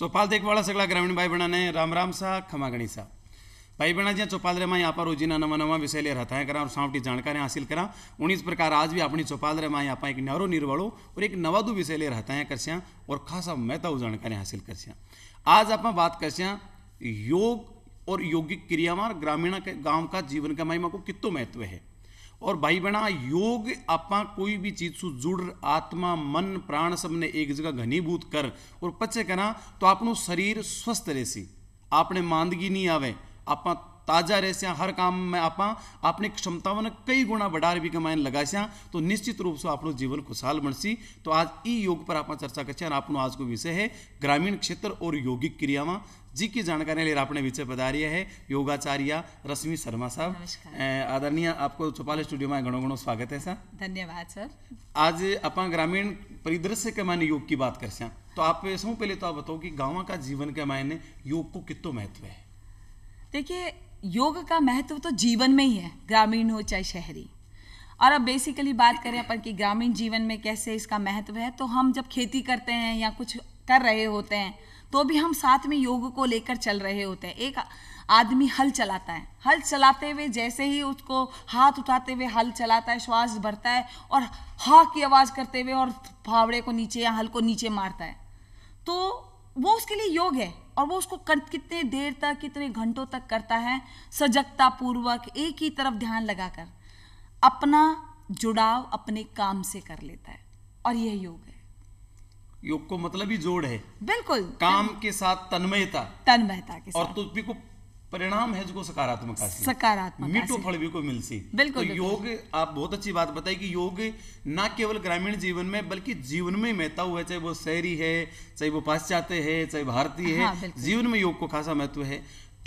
देख वाला सगला ग्रामीण भाई ने राम राम सा खमा गणी सा भाई बहना जी चौपाल रे माई आपा रोजीना नवा नवा विषय ले रहता है करा और सावटी जानकारी हासिल करा उन्हीं इस प्रकार आज भी अपनी चौपाल रे माई आपा एक नरो निर्वाड़ो और एक नवादू विषय ले रहता है करस्या और खासा मैता जानकारी हासिल करस्या आज आप बात करस्या योग और योगिक क्रिया में ग्रामीण गांव का जीवन का महिमा को कितो महत्व है और भाई बहना योग आप कोई भी चीज से जुड़ आत्मा मन प्राण सब ने एक जगह घनीभूत कर और पचे करा तो आपनो शरीर स्वस्थ सी आपने मांदगी नहीं आवे आप ताजा रह सियाँ हर काम में आप अपनी क्षमताओं कई गुणा बढ़ार भी कमाए लगा सियाँ तो निश्चित रूप से आप जीवन खुशहाल बनसी तो आज ई योग पर आप चर्चा कर आज को विषय है ग्रामीण क्षेत्र और योगिक क्रियावा जी की जानकारी ले अपने विषय पधारिये है योगाचार्य रश्मि शर्मा साहब आदरणीय आपको चौपाल स्टूडियो में घणो घणो स्वागत है सर धन्यवाद सर आज अपन ग्रामीण परिदृश्य के मायने योग की बात कर सा तो आप सब पहले तो आप बताओ कि गाँव का जीवन के मायने योग को कितो महत्व है देखिए योग का महत्व तो जीवन में ही है ग्रामीण हो चाहे शहरी और अब बेसिकली बात करें अपन कि ग्रामीण जीवन में कैसे इसका महत्व है तो हम जब खेती करते हैं या कुछ कर रहे होते हैं तो भी हम साथ में योग को लेकर चल रहे होते हैं एक आदमी हल चलाता है हल चलाते हुए जैसे ही उसको हाथ उठाते हुए हल चलाता है श्वास भरता है और हा की आवाज़ करते हुए और फावड़े को नीचे या हल को नीचे मारता है तो वो उसके लिए योग है और वो उसको कितने देर तक कितने घंटों तक करता है सजगता पूर्वक एक ही तरफ ध्यान लगाकर अपना जुड़ाव अपने काम से कर लेता है और यह योग है योग को मतलब ही जोड़ है बिल्कुल काम के साथ तन्मयता तन्मयता के साथ और को परिणाम है जो सकारात्मक सकारात्मक मीठो फल भी को सी बिल्कुल तो योग आप बहुत अच्छी बात बताई कि योग ना केवल ग्रामीण जीवन में बल्कि जीवन में महता हुआ है चाहे वो शहरी है चाहे वो पाश्चात्य है चाहे भारतीय है हाँ, जीवन में योग को खासा महत्व है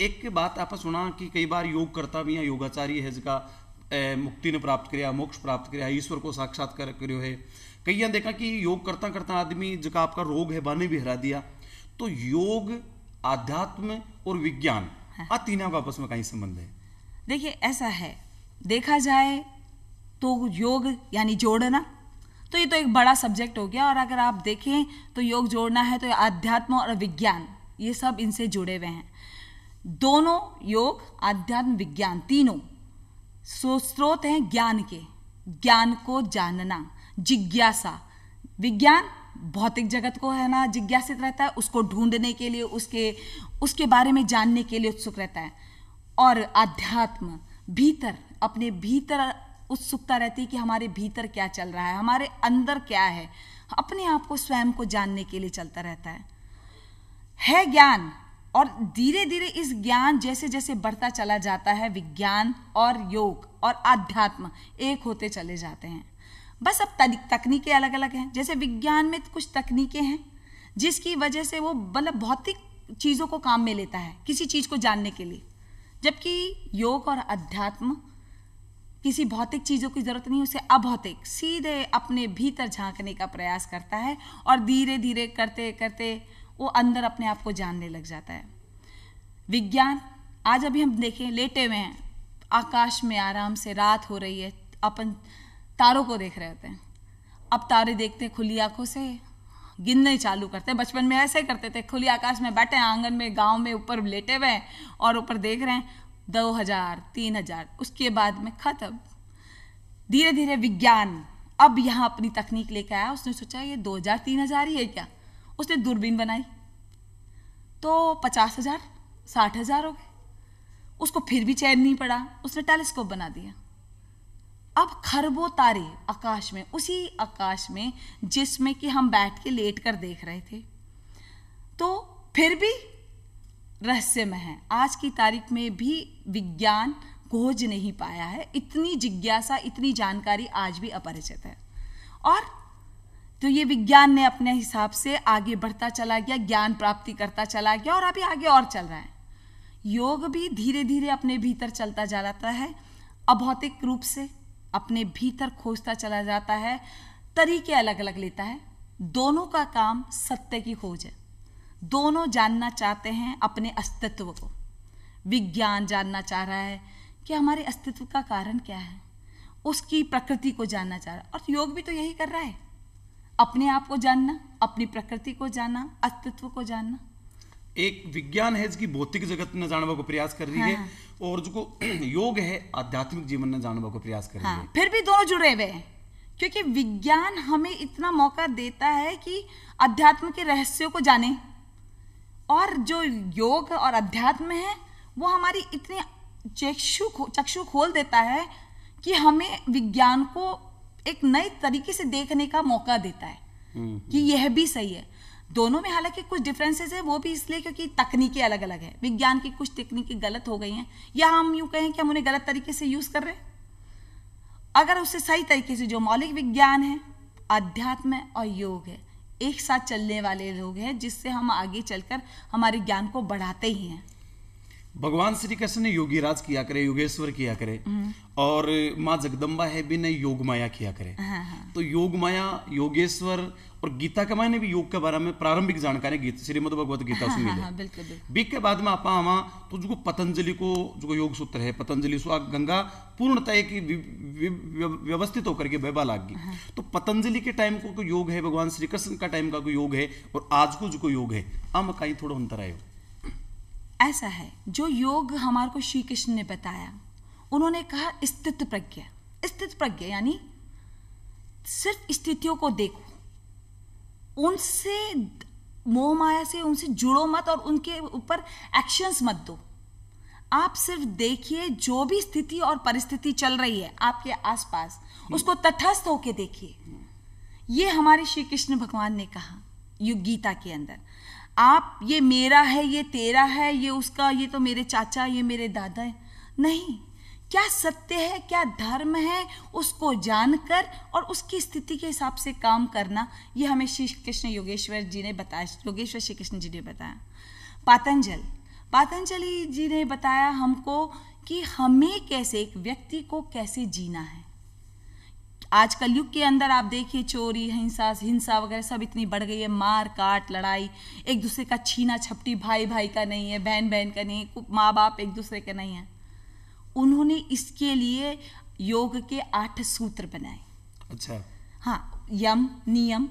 एक बात आप सुना कि कई बार योग करता भी योगाचारी है जिसका मुक्ति ने प्राप्त किया मोक्ष प्राप्त किया ईश्वर को साक्षात्कार करो है कईया देखा कि योग करता करता आदमी जो आपका रोग है बाने भी हरा दिया तो योग आध्यात्म और विज्ञान हाँ। आ तीनों का आपस में कहीं संबंध है देखिए ऐसा है देखा जाए तो योग यानी जोड़ना तो ये तो एक बड़ा सब्जेक्ट हो गया और अगर आप देखें तो योग जोड़ना है तो आध्यात्म और विज्ञान ये सब इनसे जुड़े हुए हैं दोनों योग आध्यात्म विज्ञान तीनों स्रोत हैं ज्ञान के ज्ञान को जानना जिज्ञासा विज्ञान भौतिक जगत को है ना जिज्ञासित रहता है उसको ढूंढने के लिए उसके उसके बारे में जानने के लिए उत्सुक रहता है और आध्यात्म भीतर अपने भीतर उत्सुकता रहती है कि हमारे भीतर क्या चल रहा है हमारे अंदर क्या है अपने आप को स्वयं को जानने के लिए चलता रहता है है ज्ञान और धीरे धीरे इस ज्ञान जैसे जैसे बढ़ता चला जाता है विज्ञान और योग और आध्यात्म एक होते चले जाते हैं बस अब तकनीकें अलग अलग हैं जैसे विज्ञान में कुछ तकनीकें हैं जिसकी वजह से वो मतलब भौतिक चीज़ों को काम में लेता है किसी चीज़ को जानने के लिए जबकि योग और अध्यात्म किसी भौतिक चीज़ों की ज़रूरत नहीं उसे अभौतिक सीधे अपने भीतर झांकने का प्रयास करता है और धीरे धीरे करते करते वो अंदर अपने आप को जानने लग जाता है विज्ञान आज अभी हम देखें लेटे हुए हैं आकाश में आराम से रात हो रही है अपन तारों को देख रहे होते हैं अब तारे देखते हैं खुली आंखों से गिनना ही चालू करते हैं बचपन में ऐसे ही करते थे खुली आकाश में बैठे आंगन में गांव में ऊपर लेटे हुए हैं और ऊपर देख रहे हैं दो हज़ार तीन हज़ार उसके बाद में ख़त्म धीरे धीरे विज्ञान अब यहाँ अपनी तकनीक लेके आया उसने सोचा ये दो हज़ार तीन हज़ार ही है क्या उसने दूरबीन बनाई तो पचास हज़ार साठ हज़ार हो गए उसको फिर भी चैन नहीं पड़ा उसने टेलीस्कोप बना दिया अब खरबों तारे आकाश में उसी आकाश में जिसमें कि हम बैठ के लेट कर देख रहे थे तो फिर भी रहस्यमय है आज की तारीख में भी विज्ञान खोज नहीं पाया है इतनी जिज्ञासा इतनी जानकारी आज भी अपरिचित है और तो ये विज्ञान ने अपने हिसाब से आगे बढ़ता चला गया ज्ञान प्राप्ति करता चला गया और अभी आगे और चल रहा है योग भी धीरे धीरे अपने भीतर चलता जा रहा है अभौतिक रूप से अपने भीतर खोजता चला जाता है तरीके अलग अलग लेता है दोनों का काम सत्य की खोज है दोनों जानना चाहते हैं अपने अस्तित्व को विज्ञान जानना चाह रहा है कि हमारे अस्तित्व का कारण क्या है उसकी प्रकृति को जानना चाह रहा है और योग भी तो यही कर रहा है अपने आप को जानना अपनी प्रकृति को जानना अस्तित्व को जानना एक विज्ञान है जिसकी भौतिक जगत ने जानवा को प्रयास कर रही हाँ। है हाँ। और जो योग है आध्यात्मिक जीवन ने जानवा को प्रयास कर रही हाँ। है फिर भी दोनों जुड़े हुए हैं क्योंकि विज्ञान हमें इतना मौका देता है कि अध्यात्म के रहस्यों को जाने और जो योग और अध्यात्म है वो हमारी इतनी चक्षु चक्षु खोल देता है कि हमें विज्ञान को एक नए तरीके से देखने का मौका देता है हम्म, कि यह भी सही है दोनों में हालांकि कुछ डिफरेंसेस है वो भी इसलिए क्योंकि तकनीकें अलग अलग हैं विज्ञान की कुछ तकनीकें गलत हो गई हैं या हम यूँ कहें कि हम उन्हें गलत तरीके से यूज़ कर रहे हैं अगर उसे सही तरीके से जो मौलिक विज्ञान है अध्यात्म और योग है एक साथ चलने वाले लोग हैं जिससे हम आगे चलकर हमारे ज्ञान को बढ़ाते ही हैं भगवान श्री कृष्ण ने योगी राज किया करे योगेश्वर किया करे हम्म। और माँ जगदम्बा है भी ने योग माया किया करे हाँ हाँ। तो योग माया योगेश्वर और गीता के मायने भी योग के बारे में प्रारंभिक जानकारी गीत श्रीमद भगवत गीता हाँ, से मिले हाँ, हाँ बीक के बाद में आप आवा तो जो पतंजलि को जो योग सूत्र है पतंजलि सुहाग गंगा पूर्णतः एक व्यवस्थित होकर के बहबा लाग गई हाँ। तो पतंजलि के टाइम को योग है भगवान श्री कृष्ण का टाइम का योग है और आज को जो योग है आम ही थोड़ा अंतर आयो ऐसा है जो योग हमारे को श्री कृष्ण ने बताया उन्होंने कहा स्थित प्रज्ञा स्थित प्रज्ञा यानी सिर्फ स्थितियों को देखो उनसे मोह माया से उनसे जुड़ो मत और उनके ऊपर एक्शंस मत दो आप सिर्फ देखिए जो भी स्थिति और परिस्थिति चल रही है आपके आसपास उसको तटस्थ होके देखिए ये हमारे श्री कृष्ण भगवान ने कहा युग गीता के अंदर आप ये मेरा है ये तेरा है ये उसका ये तो मेरे चाचा ये मेरे दादा है नहीं क्या सत्य है क्या धर्म है उसको जानकर और उसकी स्थिति के हिसाब से काम करना ये हमें श्री कृष्ण योगेश्वर जी ने बताया योगेश्वर श्री कृष्ण जी ने बताया पातंजल पातंजलि जी ने बताया हमको कि हमें कैसे एक व्यक्ति को कैसे जीना है आज कल युग के अंदर आप देखिए चोरी हिंसा हिंसा वगैरह सब इतनी बढ़ गई है मार काट लड़ाई एक दूसरे का छीना छपटी भाई भाई का नहीं है बहन बहन का नहीं है माँ बाप एक दूसरे का नहीं है उन्होंने इसके लिए योग के आठ सूत्र बनाए अच्छा हाँ यम नियम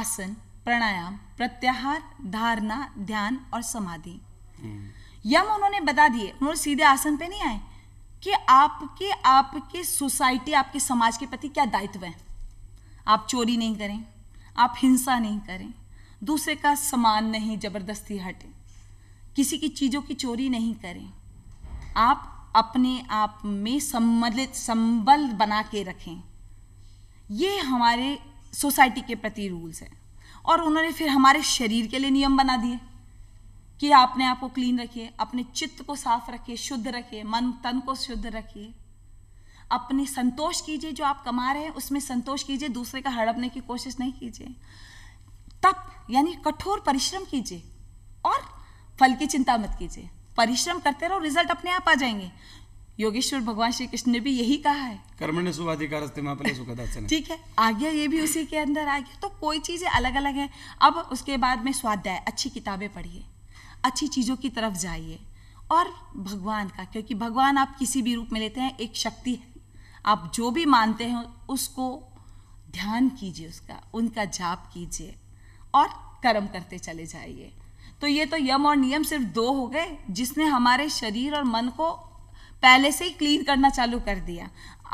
आसन प्राणायाम प्रत्याहार धारणा ध्यान और समाधि हम्म। यम उन्होंने बता दिए उन्होंने सीधे आसन पे नहीं आए कि आपके आपके सोसाइटी आपके समाज के प्रति क्या दायित्व है आप चोरी नहीं करें आप हिंसा नहीं करें दूसरे का सामान नहीं जबरदस्ती हटें किसी की चीज़ों की चोरी नहीं करें आप अपने आप में सम्मिलित संबल बना के रखें ये हमारे सोसाइटी के प्रति रूल्स हैं और उन्होंने फिर हमारे शरीर के लिए नियम बना दिए कि अपने आप को क्लीन रखिए अपने चित्त को साफ रखिए शुद्ध रखिए मन तन को शुद्ध रखिए अपने संतोष कीजिए जो आप कमा रहे हैं उसमें संतोष कीजिए दूसरे का हड़पने की कोशिश नहीं कीजिए तप यानी कठोर परिश्रम कीजिए और फल की चिंता मत कीजिए परिश्रम करते रहो रिजल्ट अपने आप आ जाएंगे योगेश्वर भगवान श्री कृष्ण ने भी यही कहा है कर्मण्य सुवाधिकार ठीक है आज्ञा ये भी उसी के अंदर आ गया तो कोई चीजें अलग अलग है अब उसके बाद में स्वाध्याय अच्छी किताबें पढ़िए अच्छी चीजों की तरफ जाइए और भगवान का क्योंकि भगवान आप किसी भी रूप में लेते हैं एक शक्ति है आप जो भी मानते हैं उसको ध्यान कीजिए उसका उनका जाप कीजिए और कर्म करते चले जाइए तो ये तो यम और नियम सिर्फ दो हो गए जिसने हमारे शरीर और मन को पहले से ही क्लीन करना चालू कर दिया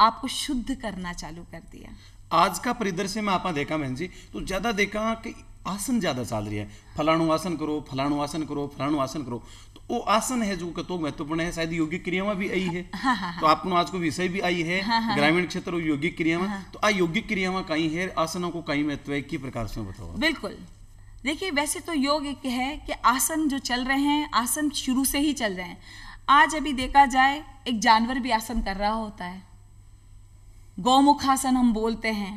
आपको शुद्ध करना चालू कर दिया आज का परिदृश्य में आप देखा बहन जी तो ज़्यादा देखा कि आसन ज़्यादा चल रही है फलाणु आसन करो फलाणु आसन करो फलाणु आसन करो तो वो आसन है जो कतो महत्वपूर्ण है शायद योगिक क्रिया में भी आई है हा, हा, हाँ। तो आपको आज को विषय भी आई है हाँ, हाँ, ग्रामीण क्षेत्र और योगिक क्रिया में तो आ योगिक क्रिया में कहीं है आसनों को कहीं महत्व है किस प्रकार से बताओ बिल्कुल देखिए वैसे तो योग एक है कि आसन जो चल रहे हैं आसन शुरू से ही चल रहे हैं आज अभी देखा जाए एक जानवर भी आसन कर रहा होता है गौमुखासन हम बोलते हैं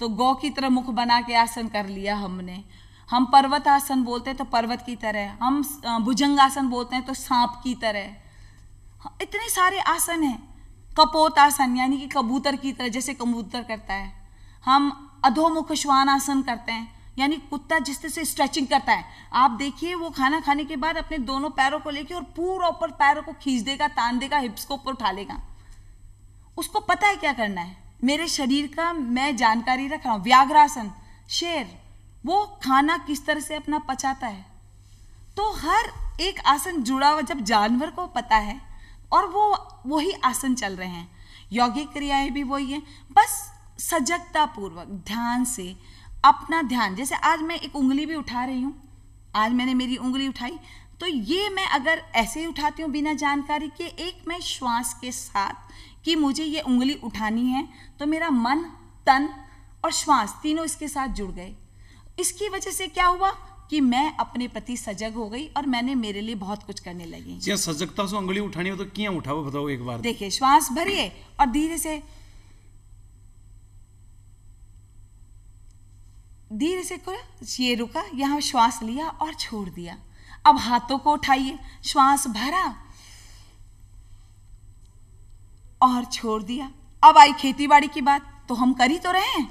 तो गौ की तरह मुख बना के आसन कर लिया हमने हम पर्वत आसन बोलते हैं तो पर्वत की तरह हम भुजंग आसन बोलते हैं तो सांप की तरह हाँ, इतने सारे आसन हैं कपोत आसन यानी कि कबूतर की तरह जैसे कबूतर करता है हम अधोमुख श्वान आसन करते हैं यानी कुत्ता जिस तरह से स्ट्रेचिंग करता है आप देखिए वो खाना खाने के बाद अपने दोनों पैरों को लेके और पूरा ऊपर पैरों को खींच देगा तान देगा हिप्स को ऊपर उठा लेगा उसको पता है क्या करना है मेरे शरीर का मैं जानकारी रख रहा हूँ व्याघ्रासन शेर वो खाना किस तरह से अपना पचाता है तो हर एक आसन जुड़ा हुआ जब जानवर को पता है और वो वही आसन चल रहे हैं यौगिक क्रियाएं भी वही है बस सजगता पूर्वक ध्यान से अपना ध्यान जैसे आज मैं एक उंगली भी उठा रही हूँ आज मैंने मेरी उंगली उठाई तो ये मैं अगर ऐसे ही उठाती हूँ बिना जानकारी के एक मैं श्वास के साथ कि मुझे ये उंगली उठानी है तो मेरा मन तन और श्वास तीनों इसके साथ जुड़ गए इसकी वजह से क्या हुआ कि मैं अपने प्रति सजग हो गई और मैंने मेरे लिए बहुत कुछ करने लगी सजगता से उंगली उठानी हो तो क्या उठाओ बताओ एक बार देखिए श्वास भरिए और धीरे से धीरे से को ये रुका यहाँ श्वास लिया और छोड़ दिया अब हाथों को उठाइए श्वास भरा और छोड़ दिया अब आई खेती बाड़ी की बात तो हम कर ही तो रहे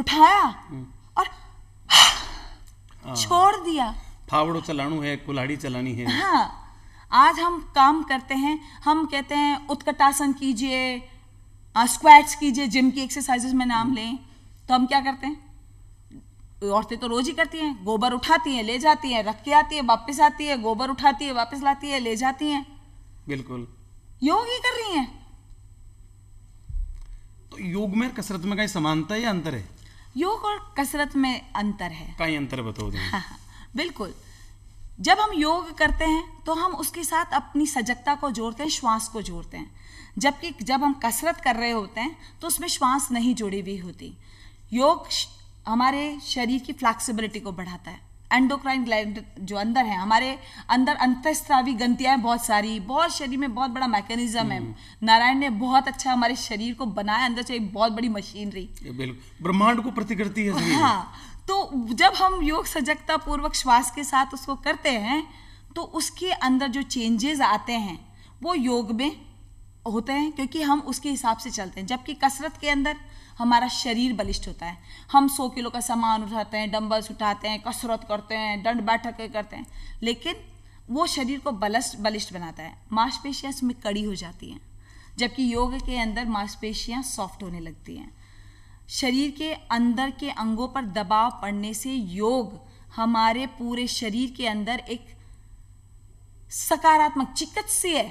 उठाया और हाँ। छोड़ दिया फावड़ो चलानु है कुल्हाड़ी चलानी है हाँ आज हम काम करते हैं हम कहते हैं उत्कटासन कीजिए स्क्वैट्स कीजिए जिम की एक्सरसाइजेस में नाम लें तो हम क्या करते हैं औरतें तो रोज ही करती हैं गोबर उठाती हैं ले जाती हैं रख के आती है वापस आती है गोबर उठाती है वापस लाती है ले जाती हैं बिल्कुल योग ही कर रही हैं तो योग में कसरत में कहीं समानता या अंतर है योग और कसरत में अंतर है कहीं अंतर बताओ हाँ, हाँ, बिल्कुल जब हम योग करते हैं तो हम उसके साथ अपनी सजगता को जोड़ते हैं श्वास को जोड़ते हैं जबकि जब हम कसरत कर रहे होते हैं तो उसमें श्वास नहीं जुड़ी हुई होती योग हमारे शरीर की फ्लैक्सिबिलिटी को बढ़ाता है एंडोक्राइन ग्लैंड जो अंदर है हमारे अंदर अंतस्त्रावी गंतियां हैं बहुत सारी बहुत शरीर में बहुत बड़ा मैकेनिज्म है हम्म। नारायण ने बहुत अच्छा हमारे शरीर को बनाया अंदर से एक बहुत बड़ी मशीनरी बिल्कुल ब्रह्मांड को प्रतिकृति है हाँ तो जब हम योग सजगता पूर्वक श्वास के साथ उसको करते हैं तो उसके अंदर जो चेंजेस आते हैं वो योग में होते हैं क्योंकि हम उसके हिसाब से चलते हैं जबकि कसरत के अंदर हमारा शरीर बलिष्ठ होता है हम सौ किलो का सामान उठाते हैं डंबल्स उठाते हैं कसरत करते हैं दंड बैठक करते हैं लेकिन वो शरीर को बलिष्ठ बलिष्ठ बनाता है मांसपेशियाँ इसमें कड़ी हो जाती हैं जबकि योग के अंदर मांसपेशियाँ सॉफ्ट होने लगती हैं शरीर के अंदर के अंगों पर दबाव पड़ने से योग हमारे पूरे शरीर के अंदर एक सकारात्मक चिकित्सीय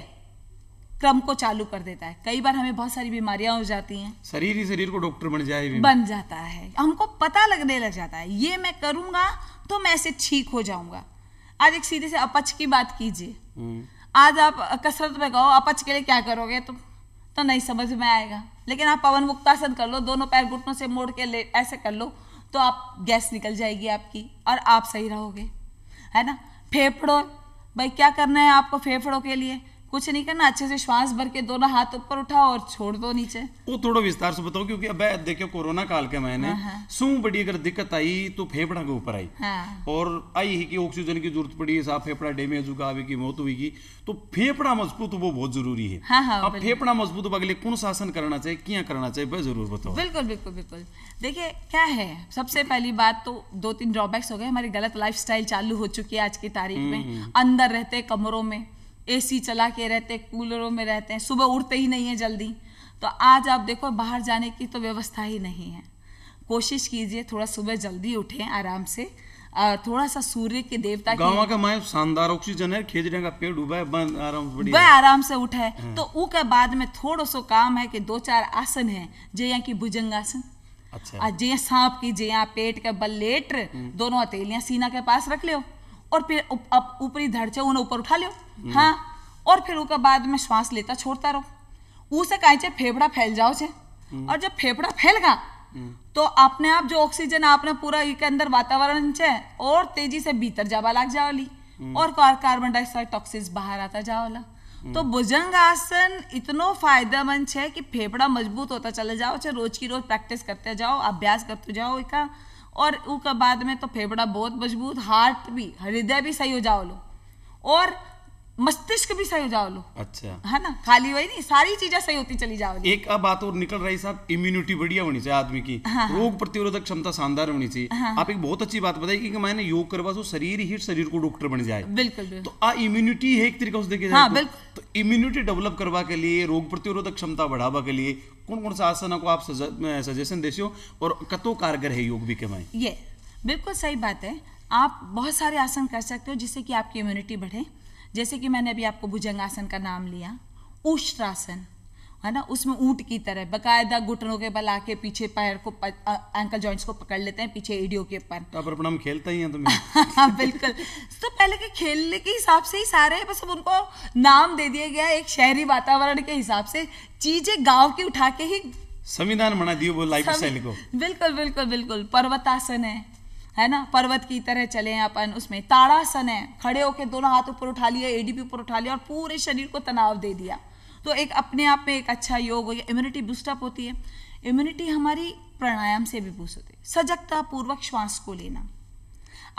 क्रम को चालू कर देता है कई बार हमें बहुत सारी बीमारियां हो जाती हैं शरीर ही शरीर को डॉक्टर बन जाए बन जाता है हमको पता लगने लग जाता है ये मैं करूंगा तो मैं ऐसे ठीक हो जाऊंगा आज एक सीधे से अपच की बात कीजिए हम्म। आज आप कसरत में कहो अपच के लिए क्या करोगे तुम तो नहीं समझ में आएगा लेकिन आप पवन मुक्तासन कर लो दोनों पैर घुटनों से मोड़ के ले ऐसे कर लो तो आप गैस निकल जाएगी आपकी और आप सही रहोगे है ना फेफड़ों भाई क्या करना है आपको फेफड़ों के लिए कुछ नहीं करना अच्छे से श्वास भर के दोनों हाथ ऊपर उठाओ और छोड़ दो नीचे वो थोड़ा विस्तार से बताओ क्योंकि अब देखियो कोरोना काल के मैंने हाँ, हाँ। सू बड़ी अगर दिक्कत आई तो फेफड़ा के ऊपर आई हाँ। और आई ही कि ऑक्सीजन की जरूरत पड़ी साफ फेफड़ा डेमेज होगा अभी की मौत हुई तो फेफड़ा मजबूत वो बहुत जरूरी है अब फेफड़ा मजबूत होगा लिए कौन शासन करना चाहिए क्या करना चाहिए वह जरूर बताओ बिल्कुल बिल्कुल बिल्कुल देखिये क्या है सबसे पहली बात तो दो तीन ड्रॉबैक्स हो गए हमारी गलत लाइफ चालू हो चुकी है आज की तारीख में हम्म। अंदर रहते कमरों में एसी चला के रहते हैं कूलरों में रहते हैं सुबह उठते ही नहीं है जल्दी तो आज आप देखो बाहर जाने की तो व्यवस्था ही नहीं है कोशिश कीजिए थोड़ा सुबह जल्दी उठें आराम से थोड़ा सा सूर्य के देवता गांव का माय शानदार ऑक्सीजन है खेजड़े का पेड़ उबा है आराम से वह आराम से उठे हाँ। तो ऊ के बाद में थोड़ो सो काम है कि दो चार आसन है जे यहाँ की भुजंगासन अच्छा जे सांप की जे यहाँ पेट के बल लेट हम्म। दोनों हथेलियां सीना के पास रख लियो और फिर आप ऊपरी धड़ छे ऊपर उठा लियो हाँ और फिर उसके बाद में श्वास लेता छोड़ता रहो उसे कहे फेफड़ा फैल जाओ छे और जब फेफड़ा फैल गया तो अपने आप जो ऑक्सीजन आपने पूरा के अंदर वातावरण छे और तेजी से भीतर जावा लग जावली और कार्बन डाइऑक्साइड टॉक्सिस बाहर आता जावला तो भुजंग आसन इतनो फायदेमंद है कि फेफड़ा मजबूत होता चले जाओ चाहे रोज की रोज प्रैक्टिस करते जाओ अभ्यास करते जाओ इका और उसके बाद में तो फेफड़ा बहुत मजबूत हार्ट भी हृदय भी सही हो जाओ लो और मस्तिष्क भी सही हो जाओ लो अच्छा है ना खाली वही नहीं सारी चीजें सही होती चली जाओ एक अब बात और निकल रही साहब इम्यूनिटी बढ़िया होनी चाहिए आदमी की हाँ, हाँ, रोग प्रतिरोधक क्षमता शानदार होनी चाहिए हाँ, हाँ। आप एक बहुत अच्छी बात बताई कि, मैंने योग करवा सो शरीर ही शरीर को डॉक्टर बन जाए बिल्कुल, बिल्कुल तो आ इम्यूनिटी है एक तरीका से देखे हाँ, जाए तो इम्यूनिटी डेवलप तो करवा के लिए रोग प्रतिरोधक क्षमता बढ़ावा के लिए कौन कौन सा आसन को आप सजेशन देसो और कतो कारगर है योग भी के मैं ये बिल्कुल सही बात है आप बहुत सारे आसन कर सकते हो जिससे कि आपकी इम्यूनिटी बढ़े जैसे कि मैंने अभी आपको भुजंगासन का नाम लिया उष्ट्रासन है ना उसमें ऊँट की तरह बकायदा घुटनों के बल आके पीछे पैर को प, आ, एंकल जॉइंट्स को पकड़ लेते हैं पीछे एडियो के पर तो पर हम खेलते ही हैं तुम्हें हाँ, बिल्कुल तो पहले के खेलने के हिसाब से ही सारे बस अब उनको नाम दे दिया गया एक शहरी वातावरण के हिसाब से चीजें गांव की उठा के ही संविधान बना दिए वो लाइफ स्टाइल को बिल्कुल बिल्कुल बिल्कुल पर्वतासन है है ना पर्वत की तरह चले अपन उसमें ताड़ासन है खड़े होकर दोनों हाथ ऊपर उठा लिया एडीपी ऊपर उठा लिया और पूरे शरीर को तनाव दे दिया तो एक अपने आप में एक अच्छा योग हो गया इम्यूनिटी बूस्टअप होती है इम्यूनिटी हमारी प्राणायाम से भी बूस्ट होती है सजगता पूर्वक श्वास को लेना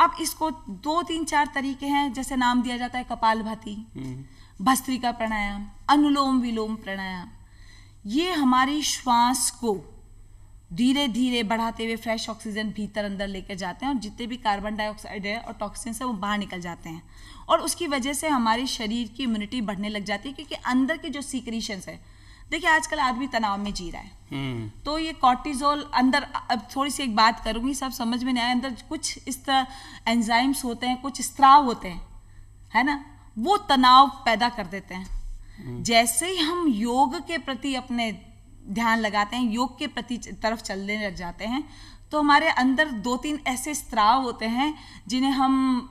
अब इसको दो तीन चार तरीके हैं जैसे नाम दिया जाता है कपाल भाती हम्म। भस्त्री का प्राणायाम अनुलोम विलोम प्राणायाम ये हमारी श्वास को धीरे धीरे बढ़ाते हुए फ्रेश ऑक्सीजन भीतर अंदर लेकर जाते हैं और जितने भी कार्बन डाइऑक्साइड है और टॉक्सिन है वो बाहर निकल जाते हैं और उसकी वजह से हमारे शरीर की इम्यूनिटी बढ़ने लग जाती है क्योंकि अंदर के जो सीक्रीशंस है देखिए आजकल आदमी तनाव में जी रहा है हम्म। तो ये कॉर्टिजोल अंदर अब थोड़ी सी एक बात करूंगी सब समझ में नहीं आया अंदर कुछ इस तरह एंजाइम्स होते हैं कुछ स्त्राव होते हैं है ना वो तनाव पैदा कर देते हैं हम्म। जैसे ही हम योग के प्रति अपने ध्यान लगाते हैं योग के प्रति तरफ चलने लग जाते हैं तो हमारे अंदर दो तीन ऐसे स्त्राव होते हैं जिन्हें हम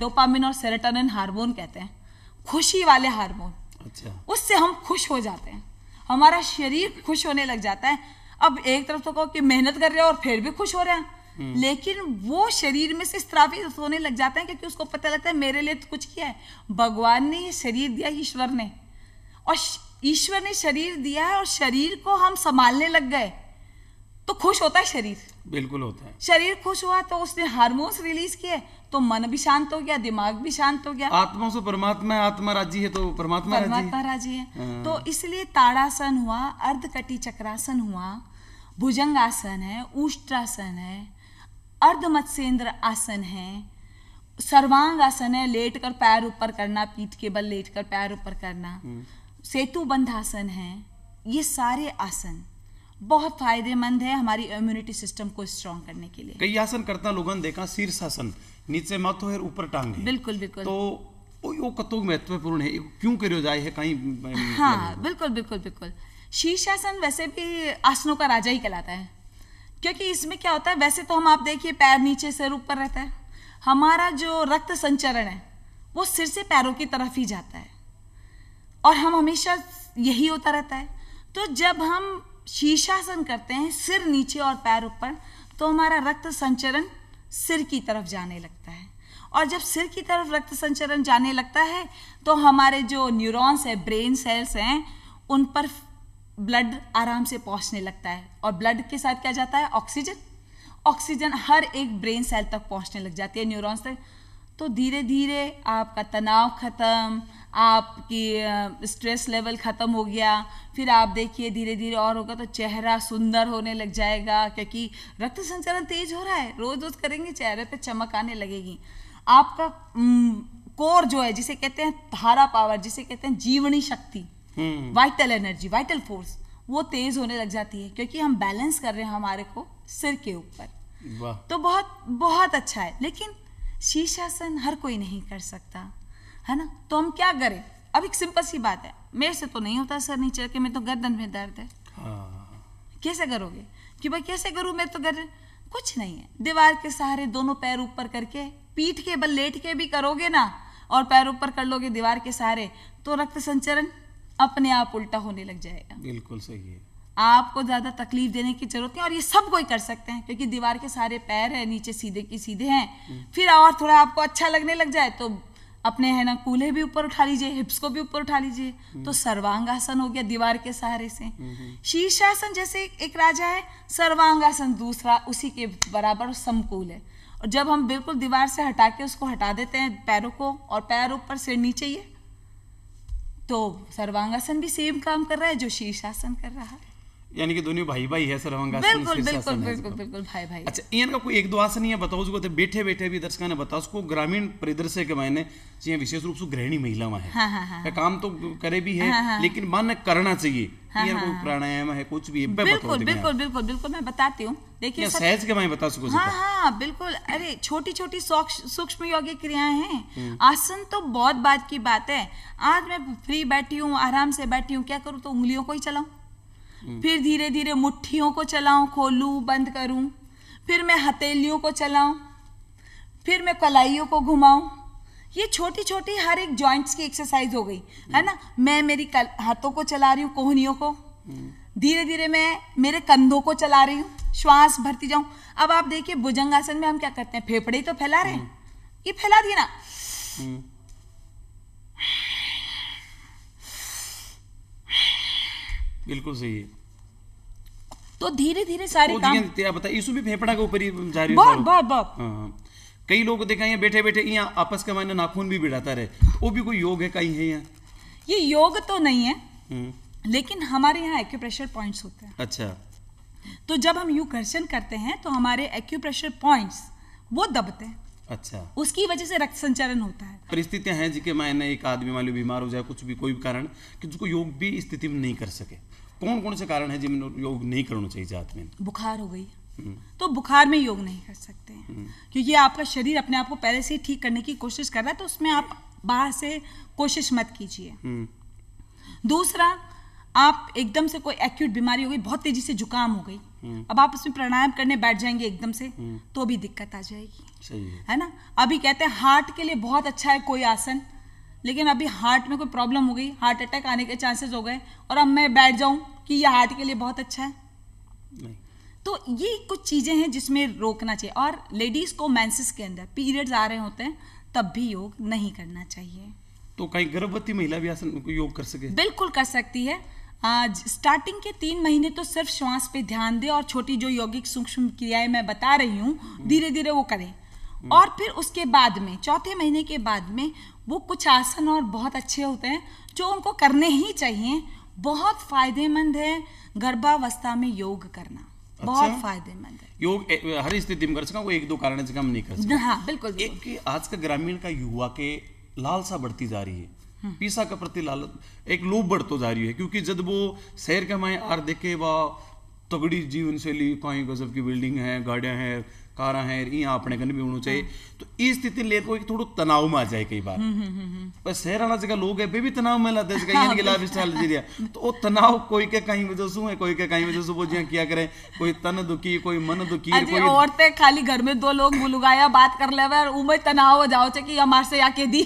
डोपामिन और सेरेटोनिन हार्मोन कहते हैं खुशी वाले हार्मोन अच्छा उससे हम खुश हो जाते हैं हमारा शरीर खुश होने लग जाता है अब एक तरफ तो कहो कि मेहनत कर रहे हो और फिर भी खुश हो रहे हैं हम्म। लेकिन वो शरीर में से स्त्रावित होने लग जाते हैं क्योंकि उसको पता लगता है मेरे लिए तो कुछ किया है भगवान ने ये शरीर दिया ईश्वर ने और ईश्वर ने शरीर दिया है और शरीर को हम संभालने लग गए तो खुश होता है शरीर बिल्कुल होता है शरीर खुश हुआ तो उसने हार्मोन्स रिलीज किए तो मन भी शांत हो गया दिमाग भी शांत हो गया आत्मा से परमात्मा आत्मा राजी है तो परमात्मा परमात्मा राजी है, हाँ। तो इसलिए ताड़ासन हुआ अर्धकटी चक्रासन हुआ आसन है उष्ट्रासन है अर्ध मत्स्येंद्र आसन है सर्वांग आसन है लेट कर पैर ऊपर करना पीठ के बल लेट कर पैर ऊपर करना हम्म। सेतु बंध आसन है ये सारे आसन बहुत फायदेमंद है हमारी इम्यूनिटी सिस्टम को स्ट्रॉन्ग करने के लिए कई आसन करता लोगों ने देखा शीर्षासन नीचे मत हो ऊपर टांग है बिल्कुल बिल्कुल तो वो कतो महत्वपूर्ण है क्यों करो जाए है कहीं मतलब हाँ बिल्कुल बिल्कुल बिल्कुल शीर्षासन वैसे भी आसनों का राजा ही कहलाता है क्योंकि इसमें क्या होता है वैसे तो हम आप देखिए पैर नीचे सिर ऊपर रहता है हमारा जो रक्त संचरण है वो सिर से पैरों की तरफ ही जाता है और हम हमेशा यही होता रहता है तो जब हम शीर्षासन करते हैं सिर नीचे और पैर ऊपर तो हमारा रक्त संचरण सिर की तरफ जाने लगता है और जब सिर की तरफ रक्त संचरण जाने लगता है तो हमारे जो न्यूरॉन्स है ब्रेन सेल्स हैं उन पर ब्लड आराम से पहुंचने लगता है और ब्लड के साथ क्या जाता है ऑक्सीजन ऑक्सीजन हर एक ब्रेन सेल तक पहुंचने लग जाती है न्यूरॉन्स तक तो धीरे धीरे आपका तनाव ख़त्म आपकी स्ट्रेस लेवल ख़त्म हो गया फिर आप देखिए धीरे धीरे और होगा तो चेहरा सुंदर होने लग जाएगा क्योंकि रक्त संचरण तेज हो रहा है रोज़ रोज़ करेंगे चेहरे पे चमक आने लगेगी आपका कोर जो है जिसे कहते हैं धारा पावर जिसे कहते हैं जीवनी शक्ति वाइटल एनर्जी वाइटल फोर्स वो तेज होने लग जाती है क्योंकि हम बैलेंस कर रहे हैं हमारे को सिर के ऊपर तो बहुत बहुत अच्छा है लेकिन शीर्षासन हर कोई नहीं कर सकता है ना तो हम क्या करें अब एक सिंपल सी बात है मेरे से तो नहीं होता सर नीचे के मैं तो गर्दन में दर्द है हाँ। कैसे करोगे कि भाई कैसे करूँ मैं तो गर्द कुछ नहीं है दीवार के सहारे दोनों पैर ऊपर करके पीठ के बल लेट के भी करोगे ना और पैर ऊपर कर लोगे दीवार के सहारे तो रक्त संचरण अपने आप उल्टा होने लग जाएगा बिल्कुल सही है आपको ज़्यादा तकलीफ देने की जरूरत नहीं और ये सब कोई कर सकते हैं क्योंकि दीवार के सारे पैर है नीचे सीधे की सीधे हैं हम्म। फिर और थोड़ा आपको अच्छा लगने लग जाए तो अपने है ना कूल्हे भी ऊपर उठा लीजिए हिप्स को भी ऊपर उठा लीजिए तो हम्म। सर्वांगासन हो गया दीवार के सहारे से हम्म, शीर्षासन जैसे एक राजा है सर्वांगासन दूसरा उसी के बराबर समकूल है और जब हम बिल्कुल दीवार से हटा के उसको हटा देते हैं पैरों को और पैर ऊपर से नीचे ये तो सर्वांगासन भी सेम काम कर रहा है जो शीर्षासन कर रहा है यानी कि दोनों भाई भाई है सर बिल्कुल बिल्कुल बिल्कुल बिल्कुल भाई भाई अच्छा इनका कोई एक दो आसन है बताओ उसको तो बैठे बैठे भी दर्शक ने बताओ उसको ग्रामीण परिदृश्य के मायने चाहिए विशेष रूप से गृहिणी महिलाएं है हाँ, हाँ, हाँ। काम तो करे भी है हाँ, हाँ, हाँ, लेकिन मन करना चाहिए हाँ, हाँ, हाँ, प्राणायाम है कुछ भी बिल्कुल बिल्कुल बिल्कुल बिल्कुल मैं बताती हूँ देखिए सहज के मैं बता सकूँ हाँ हाँ बिल्कुल अरे छोटी छोटी सूक्ष्म योगी क्रियाएं हैं हम्म। आसन तो बहुत बात की बात है आज मैं फ्री बैठी हूँ आराम से बैठी हूँ क्या करूँ तो उंगलियों को ही चलाऊ फिर धीरे धीरे मुट्ठियों को चलाऊं खोलूं बंद करूं फिर मैं हथेलियों को चलाऊं फिर मैं कलाइयों को घुमाऊं ये छोटी छोटी हर एक जॉइंट्स की एक्सरसाइज हो गई है ना मैं मेरी हाथों को चला रही हूँ कोहनियों को धीरे धीरे मैं मेरे कंधों को चला रही हूँ श्वास भरती जाऊं अब आप देखिए भुजंगासन में हम क्या करते हैं फेफड़े तो फैला रहे हैं ये फैला दिए ना बिल्कुल सही है तो धीरे धीरे सारे तो काम बता यीशु भी फेफड़ा के ऊपर ही जा रही बहुत बहुत बहुत हाँ, हाँ। कई लोग देखा यहाँ बैठे बैठे यहाँ आपस के मायने नाखून भी बिड़ाता रहे वो भी कोई योग है कहीं है यहाँ ये योग तो नहीं है हम्म। लेकिन हमारे यहाँ एक्यूप्रेशर पॉइंट्स होते हैं अच्छा तो जब हम यू कर्षण करते हैं तो हमारे एक्यूप्रेशर पॉइंट्स वो दबते हैं अच्छा उसकी वजह से रक्त संचालन होता है परिस्थितियां हैं जिसके मायने एक आदमी मान लो बीमार हो जाए कुछ भी कोई भी कारण कि जिसको योग भी स्थिति में नहीं कर सके कौन कौन से कारण है जिनमें योग नहीं करना चाहिए जात में बुखार हो गई हम्म। तो बुखार में योग नहीं कर सकते हम्म। क्योंकि आपका शरीर अपने आप को पहले से ही ठीक करने की कोशिश कर रहा है तो उसमें आप बाहर से कोशिश मत कीजिए हम्म। दूसरा आप एकदम से कोई एक्यूट बीमारी हो गई बहुत तेजी से जुकाम हो गई हम्म। अब आप उसमें प्राणायाम करने बैठ जाएंगे एकदम से हम्म। तो भी दिक्कत आ जाएगी सही है, है ना अभी कहते हैं हार्ट के लिए बहुत अच्छा है कोई आसन लेकिन अभी हार्ट में कोई प्रॉब्लम हो गई हार्ट अटैक आने के चांसेस हो गए और अब मैं बैठ जाऊं कि यह हार्ट के लिए बहुत अच्छा है तो ये कुछ चीज़ें हैं जिसमें रोकना चाहिए और लेडीज़ को मैंसिस के अंदर पीरियड्स आ रहे होते हैं तब भी योग नहीं करना चाहिए तो कहीं गर्भवती महिला भी आसन योग कर सके बिल्कुल कर सकती है स्टार्टिंग के तीन महीने तो सिर्फ श्वास पे ध्यान दे और छोटी जो यौगिक सूक्ष्म क्रियाएं मैं बता रही हूँ धीरे धीरे वो करें और फिर उसके बाद में चौथे महीने के बाद में वो कुछ आसन और बहुत अच्छे होते हैं जो उनको करने ही चाहिए बहुत फायदेमंद है गर्भावस्था में योग करना अच्छा? बहुत फायदेमंद है योग हर स्थिति में कर सका वो एक दो कारण से कम नहीं कर सकता हाँ बिल्कुल, बिल्कुल। एक आज का ग्रामीण का युवा के लालसा बढ़ती जा रही है हम्म। पीसा के प्रति लालच एक लोभ बढ़तो जा रही है क्योंकि जब वो शहर के माए आर देखे वा तगड़ी जीवन शैली कहीं गजब की बिल्डिंग है गाड़ियां हैं कारा है यहाँ अपने कन भी होना चाहिए हाँ। तो इस स्थिति ले को एक थोड़ा तनाव में आ जाए कई बार हम्म, हम्म, पर शहर वाला जगह लोग है वे भी तनाव में लाते जगह यानी कि हाँ, लाइफ स्टाइल जी दिया तो वो तनाव कोई के कहीं वजह से है कोई के कहीं वजह से वो जिया किया करे कोई तन दुखी कोई मन दुखी कोई औरतें खाली घर में दो लोग मुलगाया बात कर ले उम्र तनाव हो जाओ कि हमारे से के दी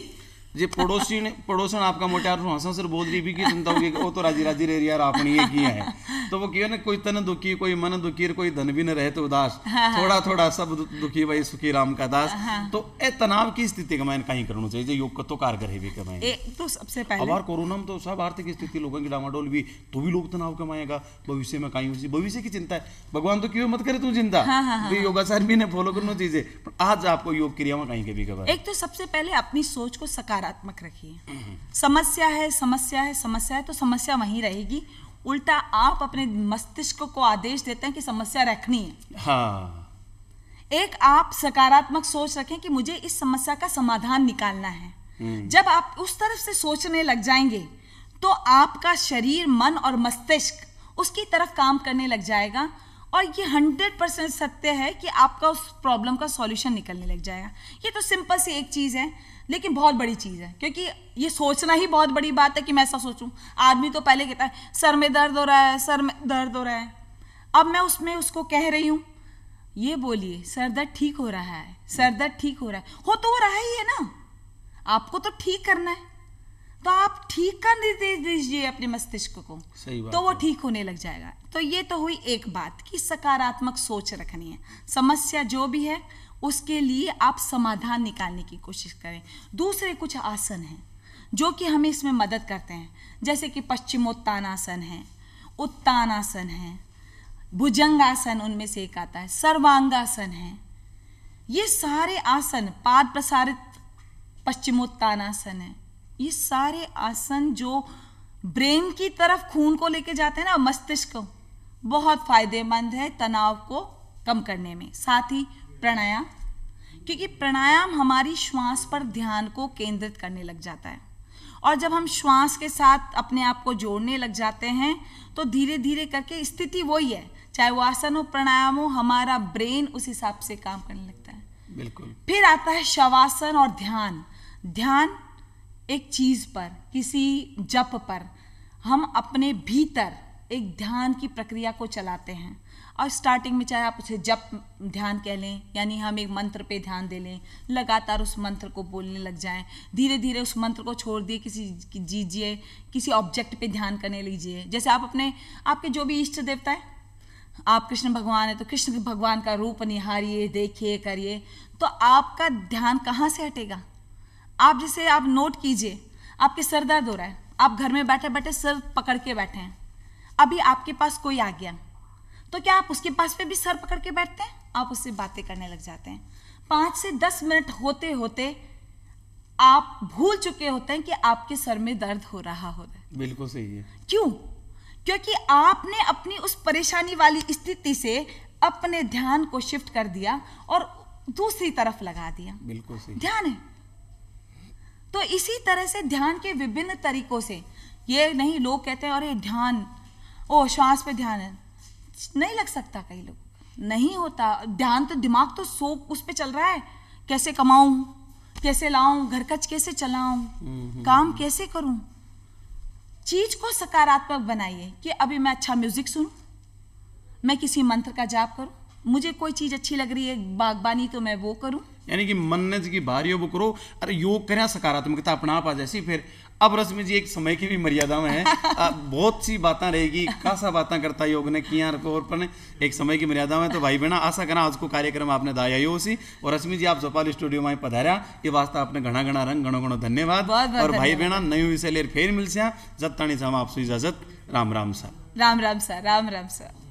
जे पड़ोसी ने पड़ोसन आपका मोटे तो हंसा सर बोल रही भी की सुनता हूँ वो तो राजी राजी रह रही यार आपने ये किया है तो वो क्यों ना कोई तन दुखी कोई मन दुखी कोई धन भी न रहे तो उदास हाँ, हाँ। थोड़ा थोड़ा सब दुखी भाई सुखी राम का दास हाँ, हाँ। तो ए तनाव की स्थिति का मैंने कहीं करना चाहिए योग का तो कारगर है भी कमाए तो सबसे पहले अब और कोरोना में तो सब आर्थिक स्थिति लोगों की डामाडोल भी तो भी लोग तनाव कमाएगा भविष्य में कहीं उसी भविष्य की चिंता है भगवान तो क्यों मत करे तू चिंता हाँ, तो योगाचार भी ने फॉलो करना चाहिए आज आपको योग क्रिया में कहीं कभी खबर एक तो सबसे पहले अपनी सोच को सकारात्मक रखिए समस्या है समस्या है समस्या है तो समस्या वहीं रहेगी उल्टा आप अपने मस्तिष्क को आदेश देते हैं कि समस्या रखनी है हाँ एक आप सकारात्मक सोच रखें कि मुझे इस समस्या का समाधान निकालना है हम्म। जब आप उस तरफ से सोचने लग जाएंगे तो आपका शरीर मन और मस्तिष्क उसकी तरफ काम करने लग जाएगा और ये हंड्रेड परसेंट सत्य है कि आपका उस प्रॉब्लम का सॉल्यूशन निकलने लग जाएगा ये तो सिंपल सी एक चीज़ है लेकिन बहुत बड़ी चीज़ है क्योंकि ये सोचना ही बहुत बड़ी बात है कि मैं ऐसा सोचूं आदमी तो पहले कहता है सर में दर्द हो रहा है सर में दर्द हो रहा है अब मैं उसमें उसको कह रही हूँ ये बोलिए सर दर्द ठीक हो रहा है सर दर्द ठीक हो रहा है हो तो वो रहा ही है ना आपको तो ठीक करना है तो आप ठीक का निर्देश दीजिए अपने मस्तिष्क को सही बात तो वो ठीक होने लग जाएगा तो ये तो हुई एक बात कि सकारात्मक सोच रखनी है समस्या जो भी है उसके लिए आप समाधान निकालने की कोशिश करें दूसरे कुछ आसन हैं जो कि हमें इसमें मदद करते हैं जैसे कि आसन है आसन है आसन उनमें से एक आता है सर्वांगासन है ये सारे आसन पाद प्रसारित आसन है ये सारे आसन जो ब्रेन की तरफ खून को लेके जाते हैं ना मस्तिष्क बहुत फायदेमंद है तनाव को कम करने में साथ ही प्राणायाम क्योंकि प्राणायाम हमारी श्वास पर ध्यान को केंद्रित करने लग जाता है और जब हम श्वास के साथ अपने आप को जोड़ने लग जाते हैं तो धीरे धीरे करके स्थिति वही है चाहे वो आसन हो प्राणायाम हो हमारा ब्रेन उस हिसाब से काम करने लगता है बिल्कुल फिर आता है शवासन और ध्यान ध्यान एक चीज़ पर किसी जप पर हम अपने भीतर एक ध्यान की प्रक्रिया को चलाते हैं और स्टार्टिंग में चाहे आप उसे जप ध्यान कह लें यानी हम एक मंत्र पे ध्यान दे लें लगातार उस मंत्र को बोलने लग जाएं धीरे धीरे उस मंत्र को छोड़ दिए किसी जीजिए किसी ऑब्जेक्ट पे ध्यान करने लीजिए जैसे आप अपने आपके जो भी इष्ट देवता है आप कृष्ण भगवान है तो कृष्ण भगवान का रूप निहारिए देखिए करिए तो आपका ध्यान कहाँ से हटेगा आप जैसे आप नोट कीजिए आपके सर दर्द हो रहा है आप घर में बैठे बैठे सर पकड़ के बैठे हैं अभी आपके पास कोई आ गया तो क्या आप उसके पास पे भी सर पकड़ के बैठते हैं आप उससे बातें करने लग जाते हैं पांच से दस मिनट होते होते आप भूल चुके होते हैं कि आपके सर में दर्द हो रहा होता है बिल्कुल सही है क्यों क्योंकि आपने अपनी उस परेशानी वाली स्थिति से अपने ध्यान को शिफ्ट कर दिया और दूसरी तरफ लगा दिया बिल्कुल सही ध्यान है तो इसी तरह से ध्यान के विभिन्न तरीकों से ये नहीं लोग कहते हैं अरे ध्यान ओ श्वास पे ध्यान है नहीं लग सकता कई लोग नहीं होता ध्यान तो दिमाग तो सो उस पर चल रहा है कैसे कमाऊं कैसे लाऊं घर कच कैसे चलाऊं हम्म, काम हम्म, हम्म। कैसे करूं चीज को सकारात्मक बनाइए कि अभी मैं अच्छा म्यूजिक सुनूं मैं किसी मंत्र का जाप करूं मुझे कोई चीज अच्छी लग रही है बागबानी तो मैं वो करूं यानी कि मन ने जी बारी वो करो अरे योग करें सकारात्मकता अपना आप आ जैसी फिर अब रश्मि जी एक समय की भी मर्यादा में है आ, बहुत सी बातें रहेगी खासा बातें करता योग ने किया और पर एक समय की मर्यादा में तो भाई बहना आशा करा आज को कार्यक्रम आपने दाया यो सी और रश्मि जी आप जोपाल स्टूडियो में पधारा ये वास्ता आपने घना घना रंग घणो घणो धन्यवाद और भाई बहना नयू विषय लेर फेर मिलसा जब से हम आपसे इजाजत Ram Ram sir Ram Ram sir Ram Ram sir